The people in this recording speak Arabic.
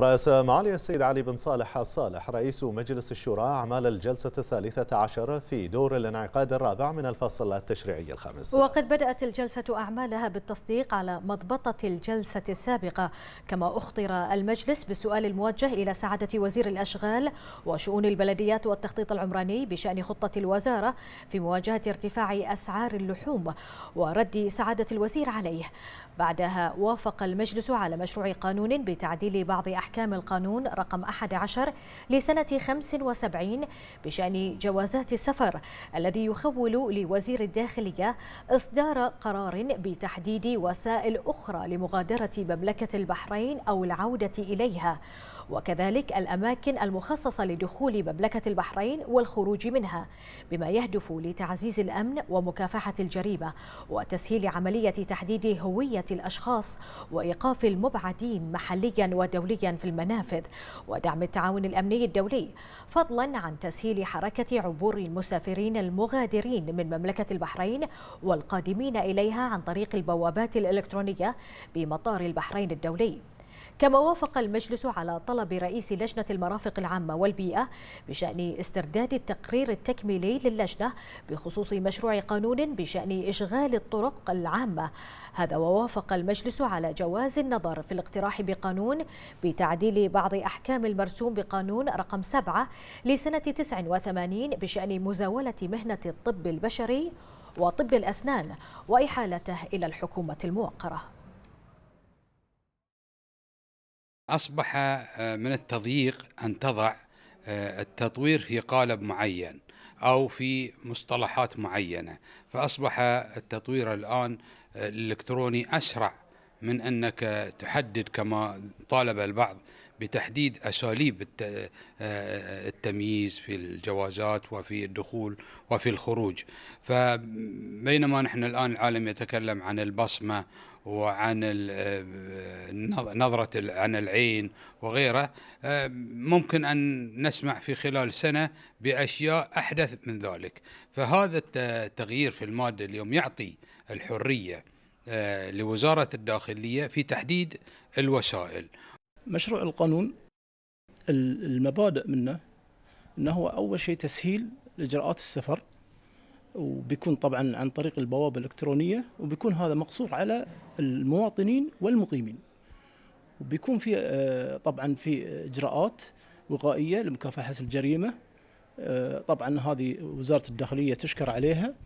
رأس معالي السيد علي بن صالح الصالح رئيس مجلس الشورى أعمال الجلسة الثالثة عشر في دور الانعقاد الرابع من الفصل التشريعي الخامس وقد بدأت الجلسة أعمالها بالتصديق على مضبطة الجلسة السابقة كما أخطر المجلس بالسؤال الموجه إلى سعادة وزير الأشغال وشؤون البلديات والتخطيط العمراني بشأن خطة الوزارة في مواجهة ارتفاع أسعار اللحوم ورد سعادة الوزير عليه بعدها وافق المجلس على مشروع قانون بتعديل بعض أحكام القانون رقم 11 لسنة 75 بشأن جوازات السفر الذي يخول لوزير الداخلية إصدار قرار بتحديد وسائل أخرى لمغادرة مملكة البحرين أو العودة إليها وكذلك الأماكن المخصصة لدخول مملكة البحرين والخروج منها بما يهدف لتعزيز الأمن ومكافحة الجريمة وتسهيل عملية تحديد هوية الأشخاص وإيقاف المبعدين محليا ودوليا في المنافذ ودعم التعاون الأمني الدولي فضلا عن تسهيل حركة عبور المسافرين المغادرين من مملكة البحرين والقادمين إليها عن طريق البوابات الإلكترونية بمطار البحرين الدولي كما وافق المجلس على طلب رئيس لجنة المرافق العامة والبيئة بشأن استرداد التقرير التكميلي للجنة بخصوص مشروع قانون بشأن إشغال الطرق العامة هذا ووافق المجلس على جواز النظر في الاقتراح بقانون بتعديل بعض أحكام المرسوم بقانون رقم 7 لسنة 89 بشأن مزاولة مهنة الطب البشري وطب الأسنان وإحالته إلى الحكومة الموقرة أصبح آه، من التضييق أن تضع آه، التطوير في قالب معين أو في مصطلحات معينة فأصبح التطوير الآن آه، الإلكتروني أسرع من أنك تحدد كما طالب البعض بتحديد أساليب التمييز في الجوازات وفي الدخول وفي الخروج فبينما نحن الآن العالم يتكلم عن البصمة وعن نظرة عن العين وغيره آه، ممكن أن نسمع في خلال سنة بأشياء أحدث من ذلك فهذا التغيير في المادة اليوم يعطي الحرية آه، لوزارة الداخلية في تحديد الوسائل مشروع القانون المبادئ منه أنه هو أول شيء تسهيل إجراءات السفر وبيكون طبعا عن طريق البوابه الالكترونيه وبيكون هذا مقصور على المواطنين والمقيمين وبيكون في آه، طبعا في اجراءات وقائيه لمكافحه الجريمه آه، طبعا هذه وزاره الداخليه تشكر عليها